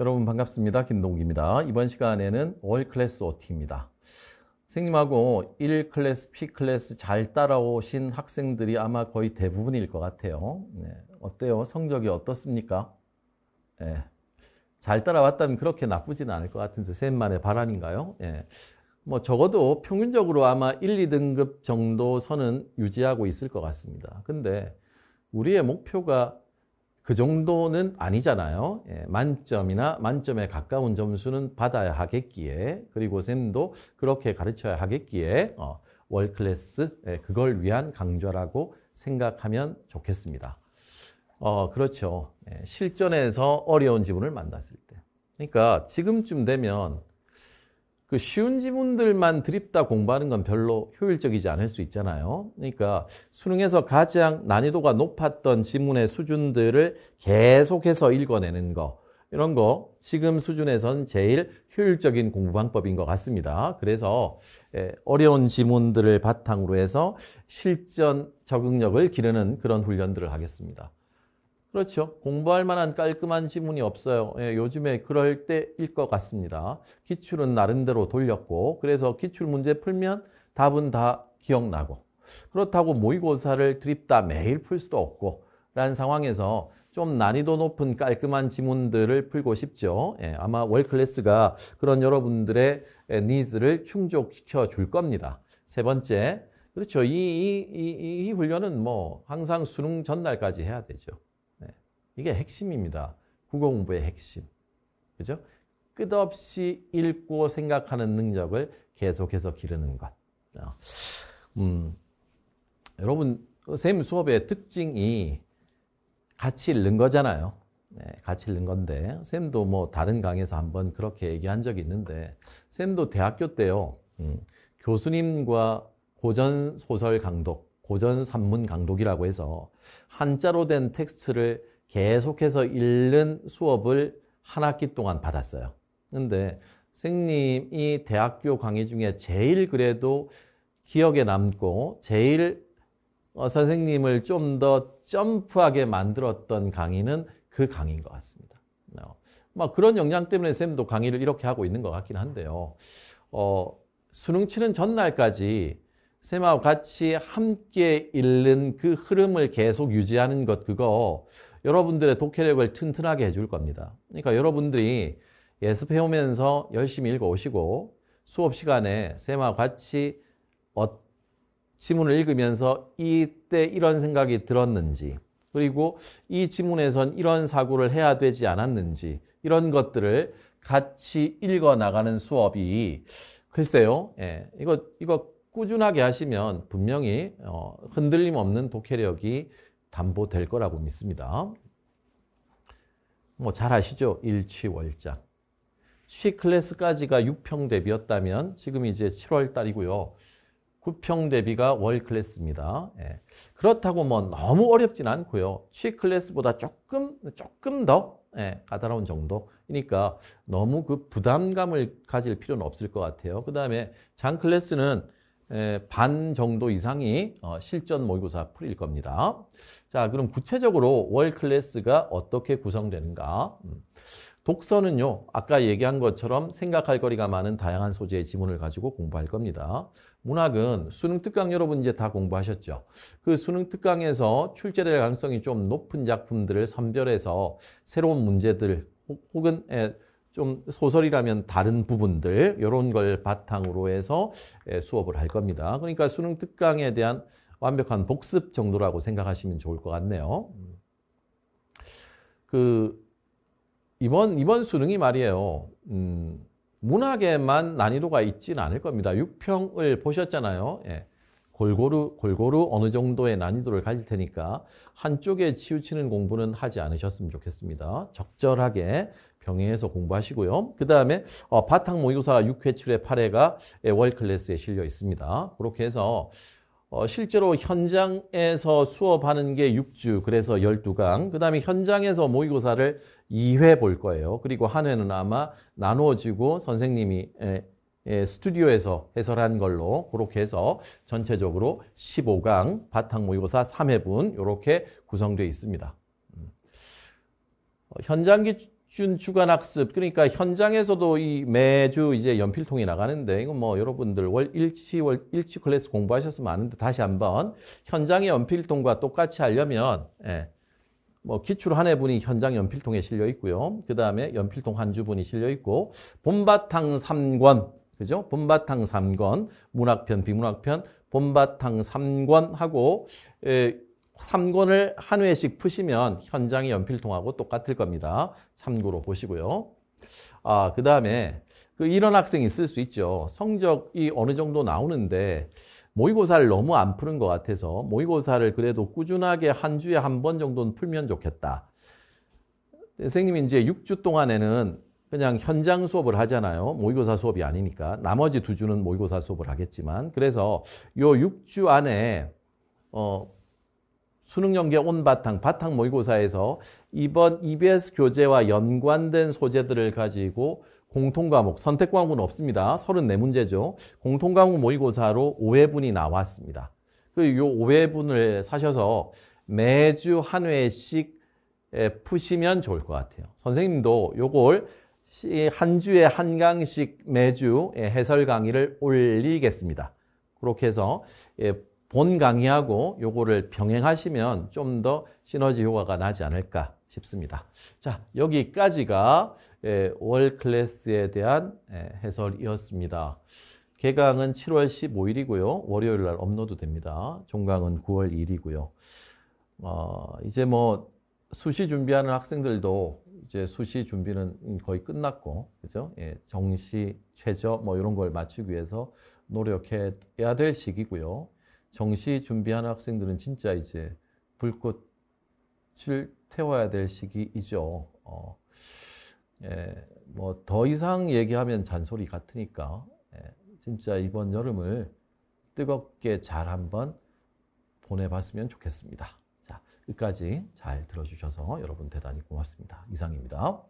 여러분 반갑습니다. 김동기입니다. 이번 시간에는 월 클래스 OT입니다. 선생님하고 1클래스, P클래스 잘 따라오신 학생들이 아마 거의 대부분일 것 같아요. 네. 어때요? 성적이 어떻습니까? 네. 잘 따라왔다면 그렇게 나쁘진 않을 것 같은데 셈만의 바람인가요? 네. 예. 뭐 적어도 평균적으로 아마 1, 2등급 정도 선은 유지하고 있을 것 같습니다. 근데 우리의 목표가 그 정도는 아니잖아요. 예, 만점이나 만점에 가까운 점수는 받아야 하겠기에 그리고 쌤도 그렇게 가르쳐야 하겠기에 어, 월클래스 예, 그걸 위한 강좌라고 생각하면 좋겠습니다. 어 그렇죠. 예, 실전에서 어려운 지문을 만났을 때. 그러니까 지금쯤 되면 그 쉬운 지문들만 드립다 공부하는 건 별로 효율적이지 않을 수 있잖아요. 그러니까 수능에서 가장 난이도가 높았던 지문의 수준들을 계속해서 읽어내는 거 이런 거 지금 수준에선 제일 효율적인 공부 방법인 것 같습니다. 그래서 예, 어려운 지문들을 바탕으로 해서 실전 적응력을 기르는 그런 훈련들을 하겠습니다. 그렇죠. 공부할 만한 깔끔한 지문이 없어요. 예, 요즘에 그럴 때일 것 같습니다. 기출은 나름대로 돌렸고 그래서 기출 문제 풀면 답은 다 기억나고 그렇다고 모의고사를 드립다 매일 풀 수도 없고 라는 상황에서 좀 난이도 높은 깔끔한 지문들을 풀고 싶죠. 예, 아마 월클래스가 그런 여러분들의 예, 니즈를 충족시켜 줄 겁니다. 세 번째, 그렇죠. 이, 이, 이, 이 훈련은 뭐 항상 수능 전날까지 해야 되죠. 이게 핵심입니다. 국어 공부의 핵심. 그죠? 끝없이 읽고 생각하는 능력을 계속해서 기르는 것. 어. 음, 여러분, 쌤 수업의 특징이 같이 읽는 거잖아요. 네, 같이 읽는 건데, 쌤도 뭐 다른 강에서 한번 그렇게 얘기한 적이 있는데, 쌤도 대학교 때요, 음, 교수님과 고전 소설 강독, 고전 산문 강독이라고 해서 한자로 된 텍스트를 계속해서 읽는 수업을 한 학기 동안 받았어요. 근데 선생님이 대학교 강의 중에 제일 그래도 기억에 남고 제일 어, 선생님을 좀 더 점프하게 만들었던 강의는 그 강의인 것 같습니다. 어, 막 그런 영향 때문에 쌤도 강의를 이렇게 하고 있는 것 같긴 한데요. 어, 수능 치는 전날까지 쌤하고 같이 함께 읽는 그 흐름을 계속 유지하는 것 그거 여러분들의 독해력을 튼튼하게 해줄 겁니다. 그러니까 여러분들이 예습해오면서 열심히 읽어오시고 수업 시간에 쌤과 같이 어, 지문을 읽으면서 이때 이런 생각이 들었는지 그리고 이 지문에선 이런 사고를 해야 되지 않았는지 이런 것들을 같이 읽어 나가는 수업이 글쎄요, 예, 이거 이거 꾸준하게 하시면 분명히 어, 흔들림 없는 독해력이 담보될 거라고 믿습니다. 뭐 잘 아시죠? 일취월장수 클래스까지가 6평 대비였다면 지금 이제 7월 달이고요. 9평 대비가 월 클래스입니다. 예. 그렇다고 뭐 너무 어렵진 않고요. 취 클래스보다 조금 조금 더 예, 까다로운 정도이니까 너무 그 부담감을 가질 필요는 없을 것 같아요. 그 다음에 장 클래스는 예, 반 정도 이상이 어, 실전 모의고사 풀일 겁니다. 자, 그럼 구체적으로 월 클래스가 어떻게 구성되는가? 음. 독서는요, 아까 얘기한 것처럼 생각할 거리가 많은 다양한 소재의 지문을 가지고 공부할 겁니다. 문학은 수능 특강 여러분 이제 다 공부하셨죠. 그 수능 특강에서 출제될 가능성이 좀 높은 작품들을 선별해서 새로운 문제들 혹은 예, 좀 소설이라면 다른 부분들 이런 걸 바탕으로 해서 예, 수업을 할 겁니다. 그러니까 수능 특강에 대한 완벽한 복습 정도라고 생각하시면 좋을 것 같네요. 음. 그 이번 이번 수능이 말이에요. 음, 문학에만 난이도가 있지는 않을 겁니다. 6평을 보셨잖아요. 예. 골고루 골고루 어느 정도의 난이도를 가질 테니까 한쪽에 치우치는 공부는 하지 않으셨으면 좋겠습니다. 적절하게 병행해서 공부하시고요. 그 다음에 어, 바탕 모의고사 6회, 7회, 8회가 예, 월 클래스에 실려 있습니다. 그렇게 해서 어, 실제로 현장에서 수업하는 게 6주, 그래서 12강. 그 다음에 현장에서 모의고사를 2회 볼 거예요. 그리고 한 회는 아마 나누어지고 선생님이 에, 예, 에, 예, 스튜디오에서 해설한 걸로 그렇게 해서 전체적으로 15강 바탕 모의고사 3회분 이렇게 구성되어 있습니다. 음. 어, 현장기 준 주간 학습 그러니까 현장에서도 이 매주 이제 연필통이 나가는데 이건 뭐 여러분들 월 일치 월 일치 클래스 공부하셨으면 아는데 다시 한번 현장의 연필통과 똑같이 하려면 예. 뭐 기출 한 해분이 현장 연필통에 실려 있고요. 그 다음에 연필통 한 주분이 실려 있고 봄바탕 3권 그죠? 봄바탕 3권 문학편 비문학편 봄바탕 3권하고 에, 3권을 한 회씩 푸시면 현장의 연필통하고 똑같을 겁니다. 참고로 보시고요. 아, 그 다음에 그 이런 학생이 있을 수 있죠. 성적이 어느 정도 나오는데 모의고사를 너무 안 푸는 것 같아서 모의고사를 그래도 꾸준하게 한 주에 한 번 정도는 풀면 좋겠다. 선생님이 이제 6주 동안에는 그냥 현장 수업을 하잖아요. 모의고사 수업이 아니니까. 나머지 두 주는 모의고사 수업을 하겠지만. 그래서 요 6주 안에 어, 수능 연계 온 바탕, 바탕 모의고사에서 이번 EBS 교재와 연관된 소재들을 가지고 공통과목, 선택 과목은 없습니다. 34문제죠. 공통과목 모의고사로 5회분이 나왔습니다. 그 요 5회분을 사셔서 매주 한 회씩 푸시면 좋을 것 같아요. 선생님도 요걸 한 주에 한 강씩 매주 해설 강의를 올리겠습니다. 그렇게 해서 본 강의하고 요거를 병행하시면 좀 더 시너지 효과가 나지 않을까 싶습니다. 자, 여기까지가 예, 월 클래스에 대한 예, 해설이었습니다. 개강은 7월 15일이고요. 월요일 날 업로드 됩니다. 종강은 9월 1일이고요. 어, 이제 뭐 수시 준비하는 학생들도 이제 수시 준비는 거의 끝났고, 그죠? 예, 정시, 최저 뭐 이런 걸 맞추기 위해서 노력해야 될 시기고요. 정시 준비하는 학생들은 진짜 이제 불꽃을 태워야 될 시기이죠. 어, 예, 뭐더 이상 얘기하면 잔소리 같으니까 예, 진짜 이번 여름을 뜨겁게 잘 한번 보내봤으면 좋겠습니다. 자, 끝까지 잘 들어주셔서 여러분 대단히 고맙습니다. 이상입니다.